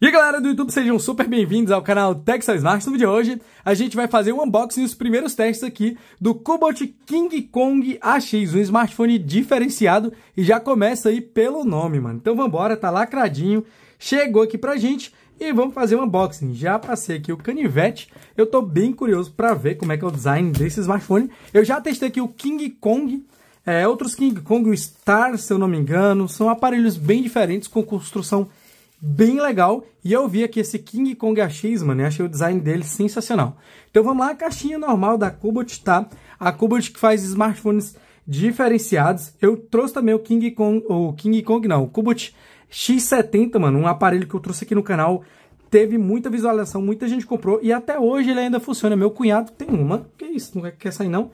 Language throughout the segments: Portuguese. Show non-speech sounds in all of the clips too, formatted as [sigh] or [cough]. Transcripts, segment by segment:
E aí, galera do YouTube, sejam super bem-vindos ao canal Texas Smart. No vídeo de hoje, a gente vai fazer um unboxing dos primeiros testes aqui do Cobalt King Kong AX, um smartphone diferenciado e já começa aí pelo nome, mano. Então vambora, tá lacradinho, chegou aqui pra gente e vamos fazer um unboxing. Já passei aqui o canivete, eu tô bem curioso pra ver como é que é o design desse smartphone. Eu já testei aqui o King Kong, é, outros King Kong, o Star, se eu não me engano, são aparelhos bem diferentes com construção diferente bem legal. E eu vi aqui esse King Kong AX, mano, né? achei o design dele sensacional. Então vamos lá, a caixinha normal da Cobalt, tá? A Cobalt que faz smartphones diferenciados. Eu trouxe também o King Kong, o King Kong não, o Cobalt X70, mano, um aparelho que eu trouxe aqui no canal. Teve muita visualização, muita gente comprou e até hoje ele ainda funciona. Meu cunhado tem uma, que isso, não é quer sair não.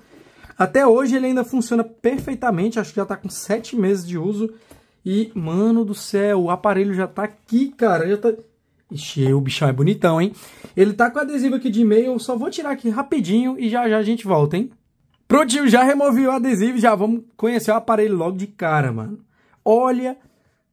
Até hoje ele ainda funciona perfeitamente, acho que já tá com 7 meses de uso. E, mano do céu, o aparelho já tá aqui, cara. Já tá... Ixi, o bichão é bonitão, hein? Ele tá com adesivo aqui de e-mail, só vou tirar aqui rapidinho e já já a gente volta, hein? Prontinho, já removi o adesivo, já vamos conhecer o aparelho logo de cara, mano. Olha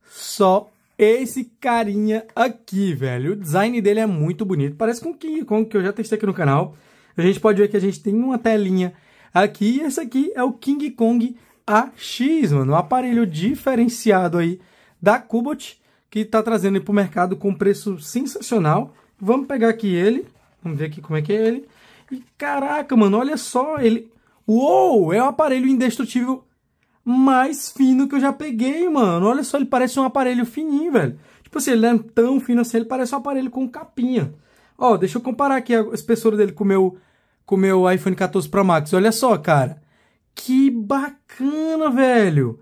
só esse carinha aqui, velho. O design dele é muito bonito, parece com o King Kong que eu já testei aqui no canal. A gente pode ver que a gente tem uma telinha aqui, e esse aqui é o King Kong AX, mano. Um aparelho diferenciado aí da Cubot que tá trazendo para o mercado com preço sensacional. Vamos pegar aqui ele. Vamos ver aqui como é que é ele. E caraca, mano, olha só ele. Uou, é o aparelho indestrutível mais fino que eu já peguei, mano. Olha só, ele parece um aparelho fininho, velho. Tipo assim, ele não é tão fino assim, ele parece um aparelho com capinha. Ó, deixa eu comparar aqui a espessura dele com o meu, com o meu iPhone 14 Pro Max. Olha só, cara. Que bacana, velho!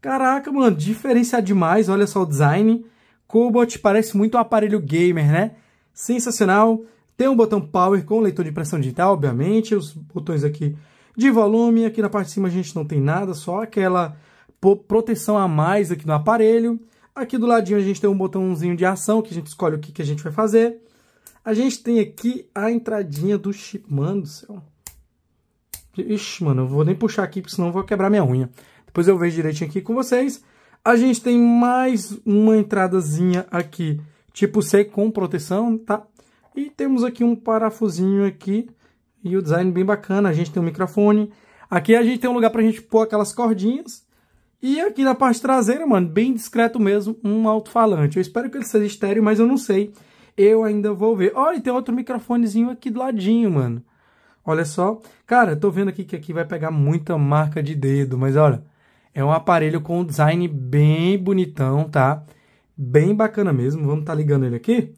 Caraca, mano, diferenciado demais, olha só o design. Cobot parece muito um aparelho gamer, né? Sensacional. Tem um botão power com leitor de impressão digital, obviamente. Os botões aqui de volume. Aqui na parte de cima a gente não tem nada, só aquela proteção a mais aqui no aparelho. Aqui do ladinho a gente tem um botãozinho de ação, que a gente escolhe o que, que a gente vai fazer. A gente tem aqui a entradinha do chip, mano do céu. Ixi, mano, eu vou nem puxar aqui, porque senão eu vou quebrar minha unha. Depois eu vejo direitinho aqui com vocês. A gente tem mais uma entradazinha aqui, tipo C com proteção, tá? E temos aqui um parafusinho aqui, e o design bem bacana. A gente tem um microfone. Aqui a gente tem um lugar pra gente pôr aquelas cordinhas. E aqui na parte traseira, mano, bem discreto mesmo, um alto-falante. Eu espero que ele seja estéreo, mas eu não sei. Eu ainda vou ver. Olha, tem outro microfonezinho aqui do ladinho, mano. Olha só. Cara, tô vendo aqui que aqui vai pegar muita marca de dedo, mas olha, é um aparelho com um design bem bonitão, tá? Bem bacana mesmo. Vamos estar tá ligando ele aqui.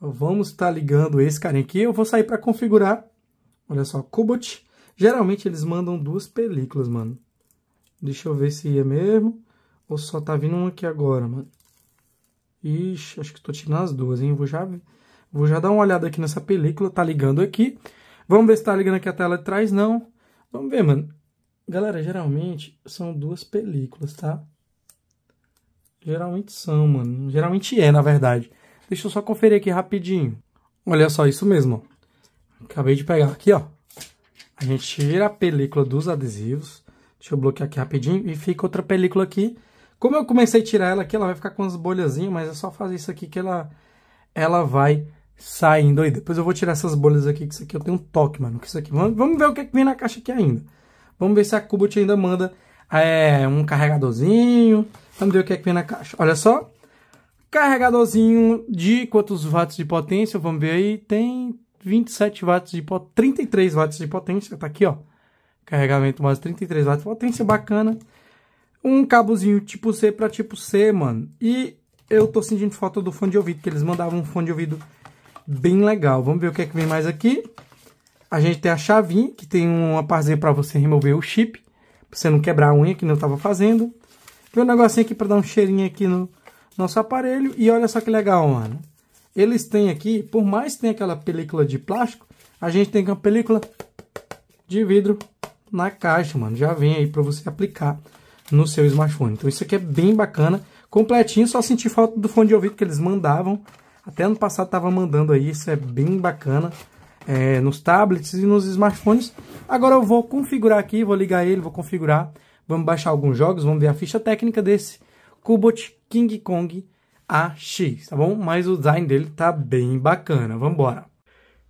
Vamos estar tá ligando esse carinha aqui. Eu vou sair para configurar. Olha só, Cobot. Geralmente eles mandam duas películas, mano. Deixa eu ver se ia é mesmo. Ou só tá vindo um aqui agora, mano. Ixi, acho que tô tirando as duas, hein? Vou já, vou já dar uma olhada aqui nessa película. Tá ligando aqui. Vamos ver se tá ligando aqui a tela de trás, não. Vamos ver, mano. Galera, geralmente são duas películas, tá? Geralmente são, mano. Geralmente é, na verdade. Deixa eu só conferir aqui rapidinho. Olha só, isso mesmo. Ó. Acabei de pegar aqui, ó. A gente tira a película dos adesivos. Deixa eu bloquear aqui rapidinho. E fica outra película aqui. Como eu comecei a tirar ela aqui, ela vai ficar com umas bolhazinhas, mas é só fazer isso aqui que ela, ela vai saindo aí. Depois eu vou tirar essas bolhas aqui, que isso aqui eu tenho um toque, mano. Que isso aqui. Vamos, vamos ver o que, é que vem na caixa aqui ainda. Vamos ver se a Cubot ainda manda é, um carregadorzinho. Vamos ver o que é que vem na caixa. Olha só. Carregadorzinho de quantos watts de potência? Vamos ver aí. Tem 27 watts de potência. 33 watts de potência. Tá aqui, ó. Carregamento mais 33 watts de potência. Bacana. Um cabozinho tipo C para tipo C, mano. E eu tô sentindo falta do fone de ouvido, que eles mandavam um fone de ouvido bem legal. Vamos ver o que é que vem mais aqui. A gente tem a chavinha, que tem uma partezinha para você remover o chip, para você não quebrar a unha que não estava fazendo. Tem um negocinho aqui para dar um cheirinho aqui no nosso aparelho. E olha só que legal, mano. Eles têm aqui, por mais que tenha aquela película de plástico, a gente tem uma película de vidro na caixa, mano. Já vem aí para você aplicar no seu smartphone. Então isso aqui é bem bacana, completinho. Só senti falta do fone de ouvido que eles mandavam, até ano passado estava mandando aí, isso é bem bacana. É, nos tablets e nos smartphones. Agora eu vou configurar aqui, vou ligar ele, vou configurar. Vamos baixar alguns jogos, vamos ver a ficha técnica desse Kubot King Kong AX, tá bom? Mas o design dele tá bem bacana, vamos embora.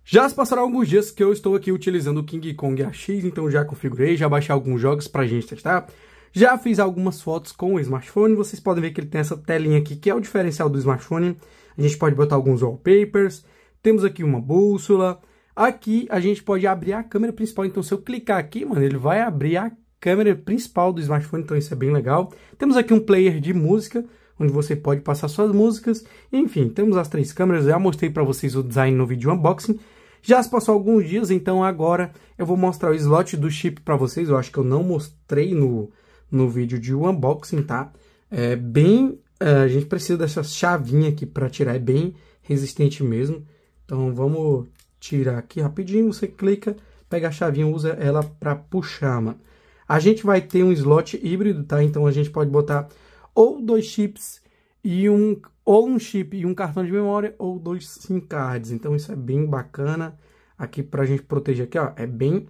Já se passaram alguns dias que eu estou aqui utilizando o King Kong AX, então já configurei, já baixei alguns jogos para a gente testar. Já fiz algumas fotos com o smartphone, vocês podem ver que ele tem essa telinha aqui, que é o diferencial do smartphone. A gente pode botar alguns wallpapers, temos aqui uma bússola. Aqui a gente pode abrir a câmera principal, então se eu clicar aqui, mano, ele vai abrir a câmera principal do smartphone, então isso é bem legal. Temos aqui um player de música, onde você pode passar suas músicas. Enfim, temos as três câmeras, eu já mostrei para vocês o design no vídeo unboxing. Já se passou alguns dias, então agora eu vou mostrar o slot do chip para vocês. Eu acho que eu não mostrei no, no vídeo de unboxing, tá? É bem... É, a gente precisa dessa chavinha aqui para tirar, é bem resistente mesmo. Então vamos tirar aqui rapidinho, você clica, pega a chavinha, usa ela para puxar, mano. A gente vai ter um slot híbrido, tá? Então a gente pode botar ou dois chips e um ou um chip e um cartão de memória ou dois SIM cards. Então isso é bem bacana aqui para a gente proteger aqui, ó, é bem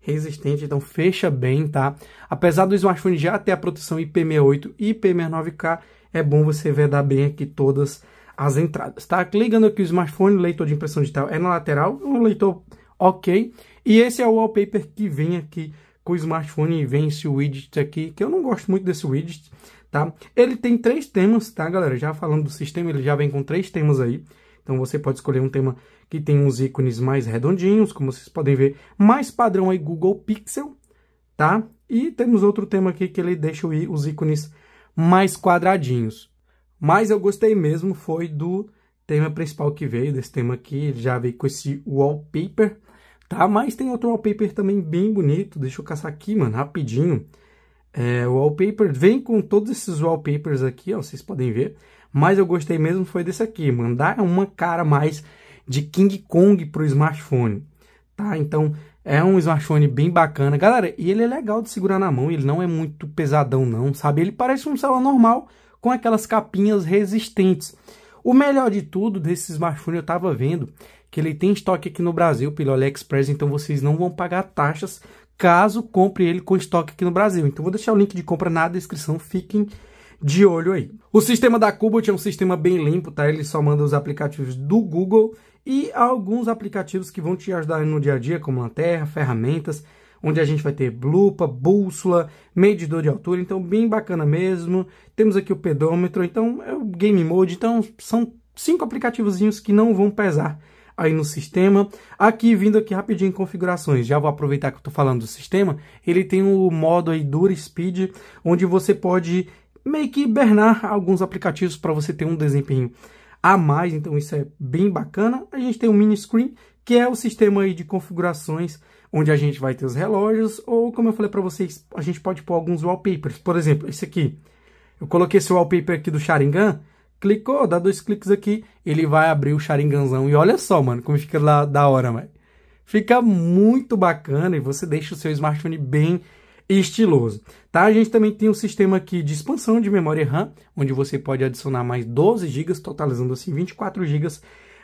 resistente, então fecha bem, tá? Apesar do smartphone já ter a proteção IP68 e IP69K, é bom você vedar bem aqui todas as entradas, tá? Ligando aqui o smartphone, o leitor de impressão digital é na lateral, um leitor ok. E esse é o wallpaper que vem aqui com o smartphone, vem esse widget aqui, que eu não gosto muito desse widget, tá? Ele tem três temas, tá, galera? Já falando do sistema, ele já vem com três temas aí. Então você pode escolher um tema que tem uns ícones mais redondinhos, como vocês podem ver, mais padrão aí Google Pixel, tá? E temos outro tema aqui que ele deixa os ícones mais quadradinhos. Mas eu gostei mesmo foi do tema principal que veio, desse tema aqui, ele já veio com esse wallpaper, tá? Mas tem outro wallpaper também bem bonito, deixa eu caçar aqui, mano, rapidinho. É, o wallpaper vem com todos esses wallpapers aqui, ó, vocês podem ver mas eu gostei mesmo foi desse aqui, mandar uma cara mais de King Kong para o smartphone, tá? Então é um smartphone bem bacana, galera, e ele é legal de segurar na mão, ele não é muito pesadão não, sabe? Ele parece um celular normal com aquelas capinhas resistentes. O melhor de tudo desse smartphone eu estava vendo que ele tem estoque aqui no Brasil pelo AliExpress, então vocês não vão pagar taxas caso compre ele com estoque aqui no Brasil. Então vou deixar o link de compra na descrição, fiquem de olho aí. O sistema da Kubot é um sistema bem limpo, tá? Ele só manda os aplicativos do Google e alguns aplicativos que vão te ajudar no dia a dia, como lanterna, ferramentas, onde a gente vai ter lupa, bússola, medidor de altura, então bem bacana mesmo. Temos aqui o pedômetro, então é o game mode, então são cinco aplicativozinhos que não vão pesar aí no sistema. Aqui, vindo aqui rapidinho em configurações, já vou aproveitar que eu estou falando do sistema, ele tem o modo aí Dura Speed, onde você pode meio que hibernar alguns aplicativos para você ter um desempenho a mais, então isso é bem bacana. A gente tem o um mini screen, que é o sistema aí de configurações onde a gente vai ter os relógios, ou como eu falei para vocês, a gente pode pôr alguns wallpapers. Por exemplo, esse aqui. Eu coloquei esse wallpaper aqui do Sharingan, clicou, dá dois cliques aqui, ele vai abrir o Sharinganzão. E olha só, mano, como fica lá da hora, mano. Fica muito bacana e você deixa o seu smartphone bem estiloso. Tá? A gente também tem um sistema aqui de expansão de memória RAM, onde você pode adicionar mais 12 GB, totalizando assim 24 GB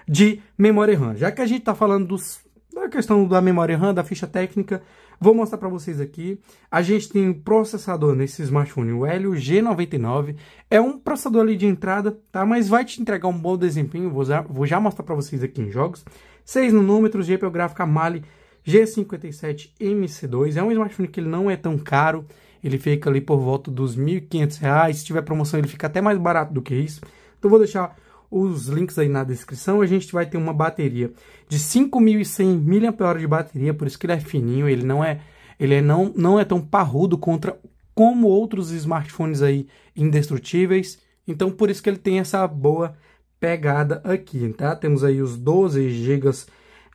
de memória RAM. Já que a gente está falando dos, da questão da memória RAM, da ficha técnica, vou mostrar para vocês aqui. A gente tem um processador nesse smartphone, o Helio G99. É um processador ali de entrada, tá? mas vai te entregar um bom desempenho. Vou já, vou já mostrar para vocês aqui em jogos. 6 nanômetros, GPU gráfica Mali G57MC2 é um smartphone que ele não é tão caro, ele fica ali por volta dos R$ 1.500, se tiver promoção ele fica até mais barato do que isso. Então vou deixar os links aí na descrição, a gente vai ter uma bateria de 5.100 mAh de bateria, por isso que ele é fininho, ele não é, ele é não, não é tão parrudo contra como outros smartphones aí indestrutíveis. Então por isso que ele tem essa boa pegada aqui, tá? Temos aí os 12 GB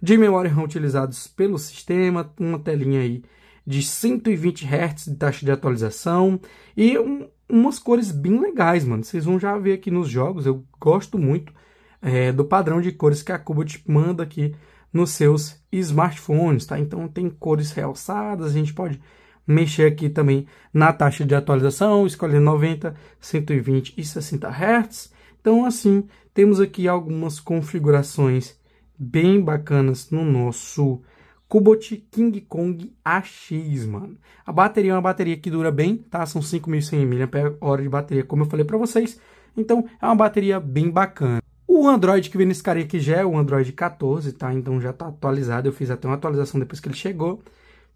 de memória RAM utilizados pelo sistema, uma telinha aí de 120 Hz de taxa de atualização e um, umas cores bem legais, mano. Vocês vão já ver aqui nos jogos, eu gosto muito é, do padrão de cores que a Cuba te manda aqui nos seus smartphones, tá? Então tem cores realçadas, a gente pode mexer aqui também na taxa de atualização, escolher 90, 120 e 60 Hz. Então assim, temos aqui algumas configurações bem bacanas no nosso Kubot King Kong AX, mano. A bateria é uma bateria que dura bem, tá? São 5.100 mAh de bateria, como eu falei para vocês. Então, é uma bateria bem bacana. O Android que vem nesse carinha aqui já é o Android 14, tá? Então já tá atualizado, eu fiz até uma atualização depois que ele chegou.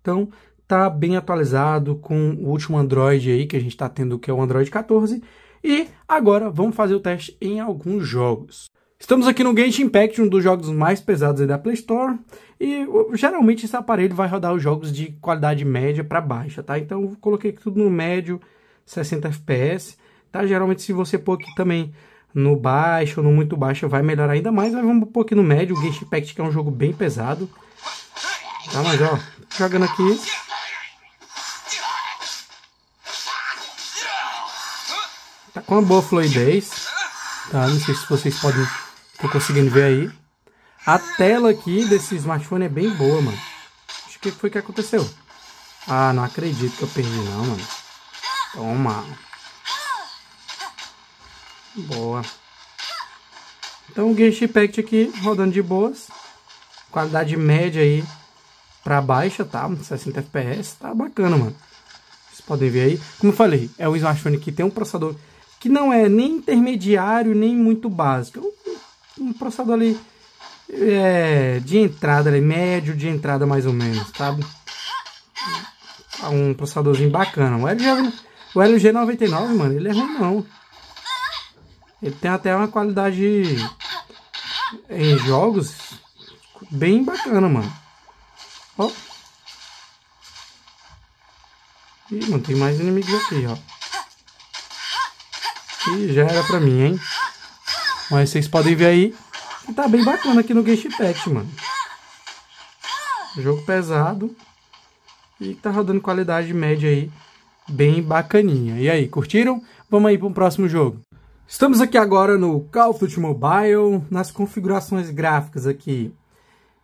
Então, tá bem atualizado com o último Android aí que a gente tá tendo, que é o Android 14. E agora vamos fazer o teste em alguns jogos. Estamos aqui no Genshin Impact, um dos jogos mais pesados da Play Store, e geralmente esse aparelho vai rodar os jogos de qualidade média para baixa, tá? Então eu coloquei tudo no médio, 60 FPS, tá? Geralmente se você pôr aqui também no baixo, no muito baixo, vai melhorar ainda mais, mas vamos pôr aqui no médio, o Genshin Impact que é um jogo bem pesado, tá? Mas ó, jogando aqui... Tá com uma boa fluidez, tá? Não sei se vocês podem Tô conseguindo ver aí. A tela aqui desse smartphone é bem boa, mano. Acho que foi o que aconteceu. Ah, não acredito que eu perdi não, mano. Toma. Boa. Então o Genshin Impact aqui rodando de boas. Qualidade média aí pra baixa, tá? 60 FPS, tá bacana, mano. Vocês podem ver aí. Como eu falei, é um smartphone que tem um processador que não é nem intermediário, nem muito básico é um processador ali é, de entrada, ali, médio de entrada mais ou menos, sabe? Tá um processadorzinho bacana. O LG, o LG 99, mano, ele é ruim não. Ele tem até uma qualidade em jogos bem bacana, mano. Ó. Ih, mano, tem mais inimigos aqui, ó. Ih, já era pra mim, hein? Mas vocês podem ver aí que tá bem bacana aqui no Genshin Patch, mano. Jogo pesado e tá rodando qualidade média aí bem bacaninha. E aí, curtiram? Vamos aí para um próximo jogo. Estamos aqui agora no Call of Duty Mobile, nas configurações gráficas aqui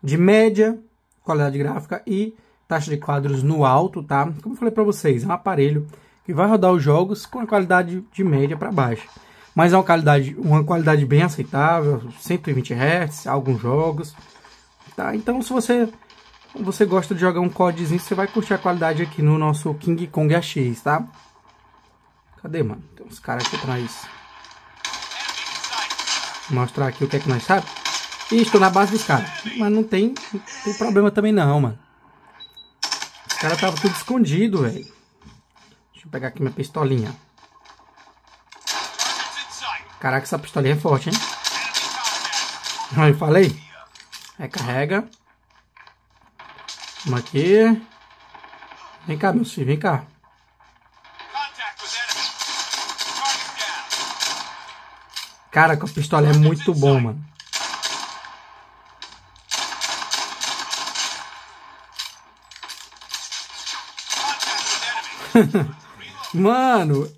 de média, qualidade gráfica e taxa de quadros no alto, tá? Como eu falei para vocês, é um aparelho que vai rodar os jogos com a qualidade de média para baixo mas é uma qualidade, uma qualidade bem aceitável, 120 Hz, alguns jogos. Tá? Então se você você gosta de jogar um CODzinho, você vai curtir a qualidade aqui no nosso King Kong AX, tá? Cadê, mano? Tem uns caras aqui atrás. Mostrar aqui o que é que nós sabe. estou na base dos caras. Mas não tem, não tem problema também não, mano. Os caras estavam tudo escondido, velho. Deixa eu pegar aqui minha pistolinha. Caraca, essa pistolinha é forte, hein? Aí, falei. Recarrega. Vamos aqui. Vem cá, meu filho, vem cá. Cara, com a pistola é muito bom, mano. [laughs] mano,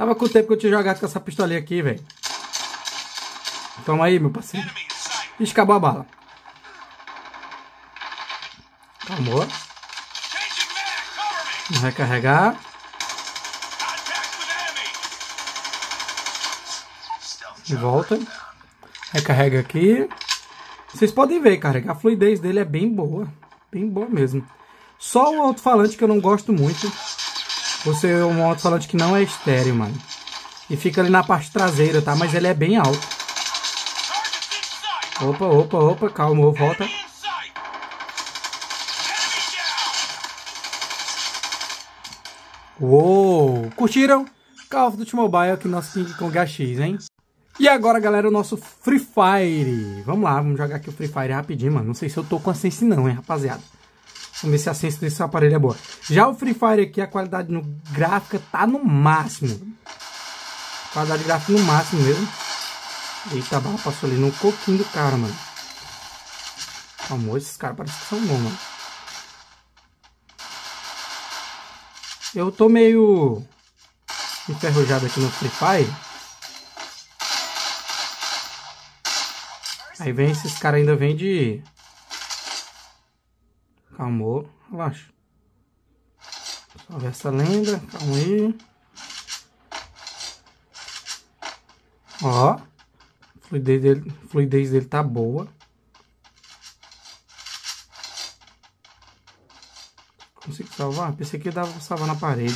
Tava com o tempo que eu tinha jogado com essa pistolinha aqui, velho. Toma aí, meu parceiro. Ixi, acabou a bala. Calmou. Vamos recarregar. De volta. Recarrega aqui. Vocês podem ver, cara, que a fluidez dele é bem boa. Bem boa mesmo. Só o alto-falante que eu não gosto muito é um alto-falante que não é estéreo, mano. E fica ali na parte traseira, tá? Mas ele é bem alto. Opa, opa, opa. Calma, volta. Uou! Curtiram? Call of Duty Mobile aqui no nosso King Kong AX, hein? E agora, galera, o nosso Free Fire. Vamos lá, vamos jogar aqui o Free Fire rapidinho, mano. Não sei se eu tô com a sense não, hein, rapaziada. Vamos ver se a ciência desse aparelho é boa. Já o Free Fire aqui, a qualidade no gráfica tá no máximo. Qualidade gráfica no máximo mesmo. Eita, a passou ali no coquinho do cara, mano. Amor, tá esses caras parecem que são bons, mano. Eu tô meio enferrujado aqui no Free Fire. Aí vem esses caras ainda vem de Amor, relaxa. Só essa lenda, calma aí. Ó, fluidez dele, fluidez dele tá boa. Consigo salvar? Pensei que dava pra salvar na parede.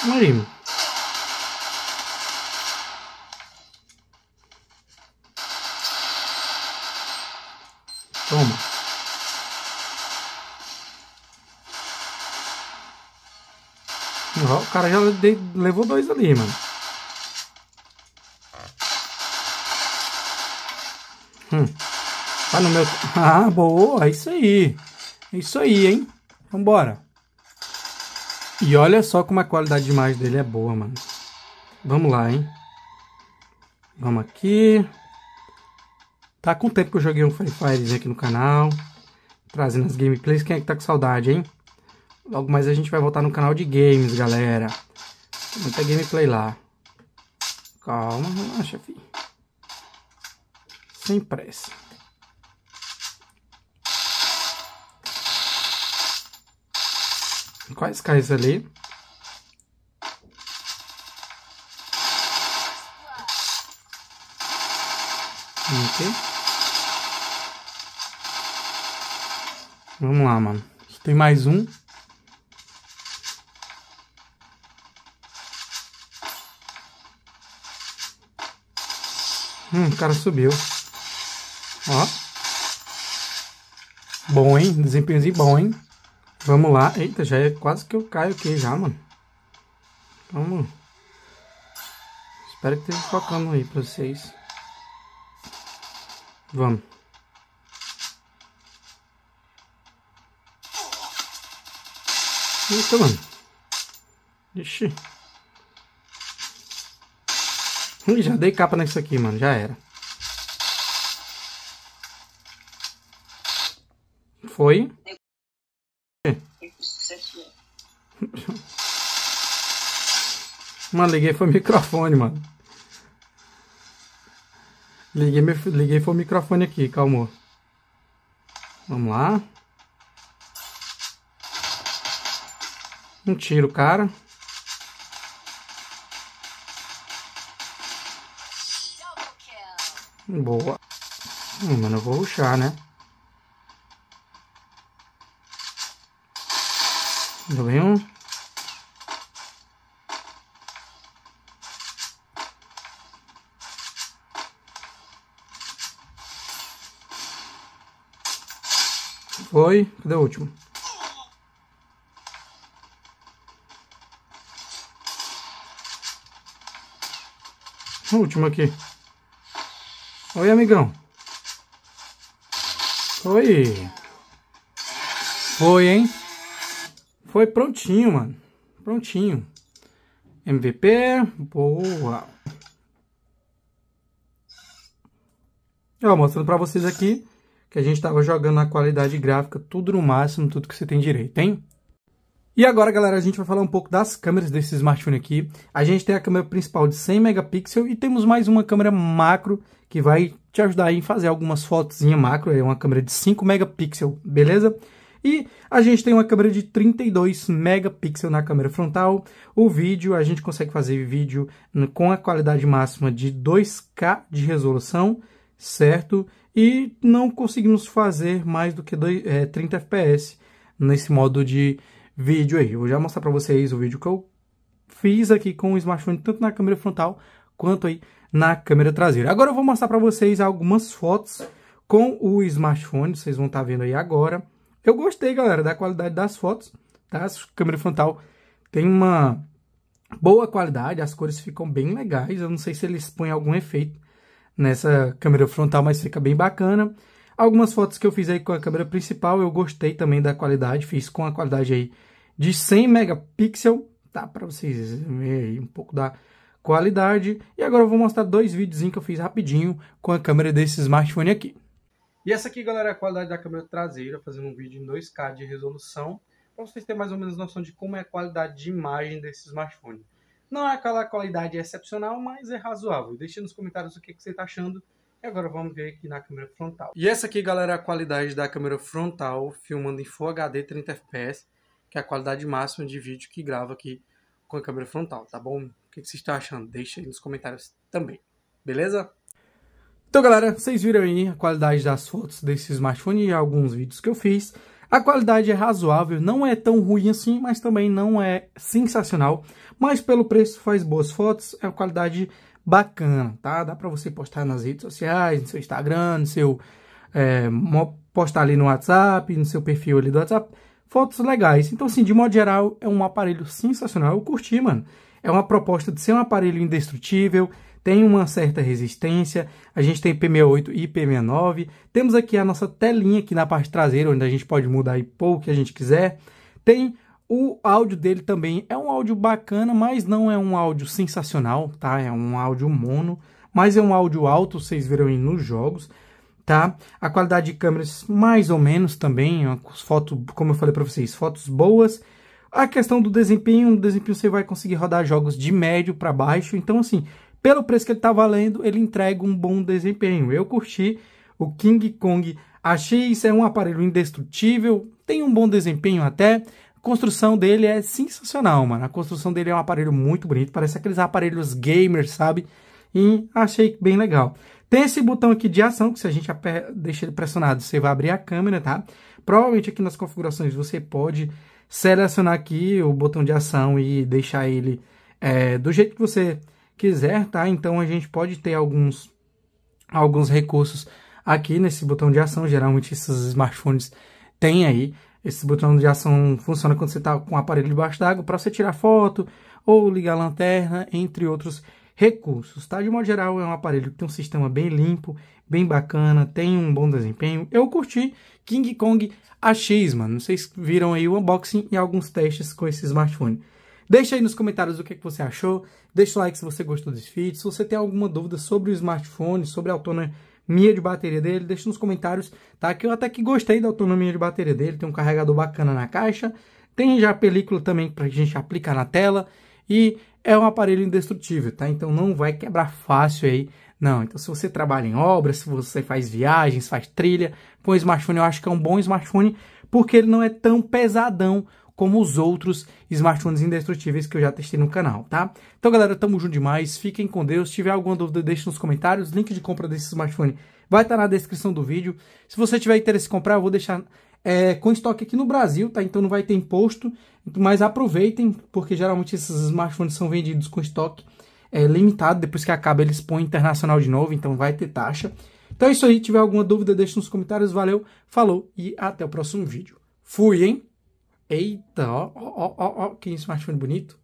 Calma aí, cara já de, levou dois ali, mano. Hum. Vai tá no meu... [laughs] Ah, boa, é isso aí. É isso aí, hein? Vambora. E olha só como a qualidade de imagem dele é boa, mano. Vamos lá, hein? Vamos aqui. Tá com tempo que eu joguei um Free Fire aqui no canal. Trazendo as gameplays. Quem é que tá com saudade, hein? Logo mais a gente vai voltar no canal de games, galera. Tem muita gameplay lá. Calma, relaxa, filho. Sem pressa. Quais carros ali? Ok. Vamos lá, mano. Tem mais um. Hum, o cara subiu. Ó. Bom, hein? Desempenhozinho bom, hein? Vamos lá. Eita, já é quase que eu caio aqui já, mano. Vamos. Espero que esteja focando aí pra vocês. Vamos. Eita, mano. Ixi. Ih, já dei capa nisso aqui, mano. Já era. Foi? [laughs] Mano, liguei foi o microfone, mano. Liguei, meu, liguei foi o microfone aqui, calmou. Vamos lá. Um tiro, cara. Boa. Hum, mano, eu vou ruxar, né? Ainda bem um. Foi. Cadê o último? O último aqui. Oi, amigão. Oi. Foi, hein? Foi prontinho, mano. Prontinho. MVP. Boa. Ó, mostrando pra vocês aqui que a gente tava jogando na qualidade gráfica, tudo no máximo, tudo que você tem direito, hein? E agora, galera, a gente vai falar um pouco das câmeras desse smartphone aqui. A gente tem a câmera principal de 100 megapixels e temos mais uma câmera macro que vai te ajudar em fazer algumas fotos macro. É uma câmera de 5 megapixels, beleza? E a gente tem uma câmera de 32 megapixels na câmera frontal. O vídeo, a gente consegue fazer vídeo com a qualidade máxima de 2K de resolução, certo? E não conseguimos fazer mais do que 30 é, fps nesse modo de vídeo aí. Eu vou já mostrar para vocês o vídeo que eu fiz aqui com o smartphone, tanto na câmera frontal quanto aí na câmera traseira. Agora eu vou mostrar para vocês algumas fotos com o smartphone, vocês vão estar tá vendo aí agora. Eu gostei, galera, da qualidade das fotos, tá? A câmera frontal tem uma boa qualidade, as cores ficam bem legais. Eu não sei se eles põem algum efeito nessa câmera frontal, mas fica bem bacana. Algumas fotos que eu fiz aí com a câmera principal, eu gostei também da qualidade, fiz com a qualidade aí de 100 megapixels, tá? Para vocês verem aí um pouco da qualidade. E agora eu vou mostrar dois vídeos que eu fiz rapidinho com a câmera desse smartphone aqui. E essa aqui, galera, é a qualidade da câmera traseira, fazendo um vídeo em 2K de resolução, para vocês terem mais ou menos noção de como é a qualidade de imagem desse smartphone. Não é aquela qualidade excepcional, mas é razoável. Deixe nos comentários o que, que você está achando e agora vamos ver aqui na câmera frontal. E essa aqui, galera, é a qualidade da câmera frontal, filmando em Full HD 30 fps, que é a qualidade máxima de vídeo que grava aqui com a câmera frontal, tá bom? O que vocês estão achando? Deixa aí nos comentários também, beleza? Então, galera, vocês viram aí a qualidade das fotos desse smartphone e alguns vídeos que eu fiz. A qualidade é razoável, não é tão ruim assim, mas também não é sensacional. Mas pelo preço faz boas fotos, é uma qualidade bacana, tá? Dá para você postar nas redes sociais, no seu Instagram, no seu é, postar ali no WhatsApp, no seu perfil ali do WhatsApp, fotos legais. Então, assim, de modo geral, é um aparelho sensacional. Eu curti, mano. É uma proposta de ser um aparelho indestrutível, tem uma certa resistência. A gente tem ip 68 e ip 69 Temos aqui a nossa telinha aqui na parte traseira, onde a gente pode mudar e pôr o que a gente quiser. Tem o áudio dele também é um áudio bacana, mas não é um áudio sensacional, tá? É um áudio mono, mas é um áudio alto, vocês viram aí nos jogos, tá? A qualidade de câmeras mais ou menos também, as fotos, como eu falei para vocês, fotos boas. A questão do desempenho, no desempenho você vai conseguir rodar jogos de médio para baixo, então assim, pelo preço que ele está valendo, ele entrega um bom desempenho. Eu curti o King Kong achei isso é um aparelho indestrutível, tem um bom desempenho até, construção dele é sensacional, mano. A construção dele é um aparelho muito bonito, parece aqueles aparelhos gamers, sabe? E achei bem legal. Tem esse botão aqui de ação, que se a gente deixa ele pressionado, você vai abrir a câmera, tá? Provavelmente aqui nas configurações você pode selecionar aqui o botão de ação e deixar ele é, do jeito que você quiser, tá? Então a gente pode ter alguns, alguns recursos aqui nesse botão de ação, geralmente esses smartphones têm aí. Esse botão de ação funciona quando você está com o aparelho debaixo d'água para você tirar foto ou ligar a lanterna, entre outros recursos. Tá? De modo geral, é um aparelho que tem um sistema bem limpo, bem bacana, tem um bom desempenho. Eu curti King Kong AX, mano. Vocês viram aí o unboxing e alguns testes com esse smartphone. Deixa aí nos comentários o que, é que você achou. Deixa o like se você gostou desse vídeo. Se você tem alguma dúvida sobre o smartphone, sobre a autonomia de bateria dele, deixa nos comentários, tá? Que eu até que gostei da autonomia de bateria dele, tem um carregador bacana na caixa, tem já película também para a gente aplicar na tela e é um aparelho indestrutível, tá? Então não vai quebrar fácil aí, não. Então se você trabalha em obras, se você faz viagens, faz trilha, põe smartphone, eu acho que é um bom smartphone porque ele não é tão pesadão como os outros smartphones indestrutíveis que eu já testei no canal, tá? Então, galera, tamo junto demais, fiquem com Deus. Se tiver alguma dúvida, deixe nos comentários. Link de compra desse smartphone vai estar tá na descrição do vídeo. Se você tiver interesse em comprar, eu vou deixar é, com estoque aqui no Brasil, tá? Então não vai ter imposto, mas aproveitem, porque geralmente esses smartphones são vendidos com estoque é, limitado. Depois que acaba, eles põem internacional de novo, então vai ter taxa. Então é isso aí. Se tiver alguma dúvida, deixe nos comentários. Valeu, falou e até o próximo vídeo. Fui, hein? Eita, ó, ó, ó, ó, que smartphone bonito.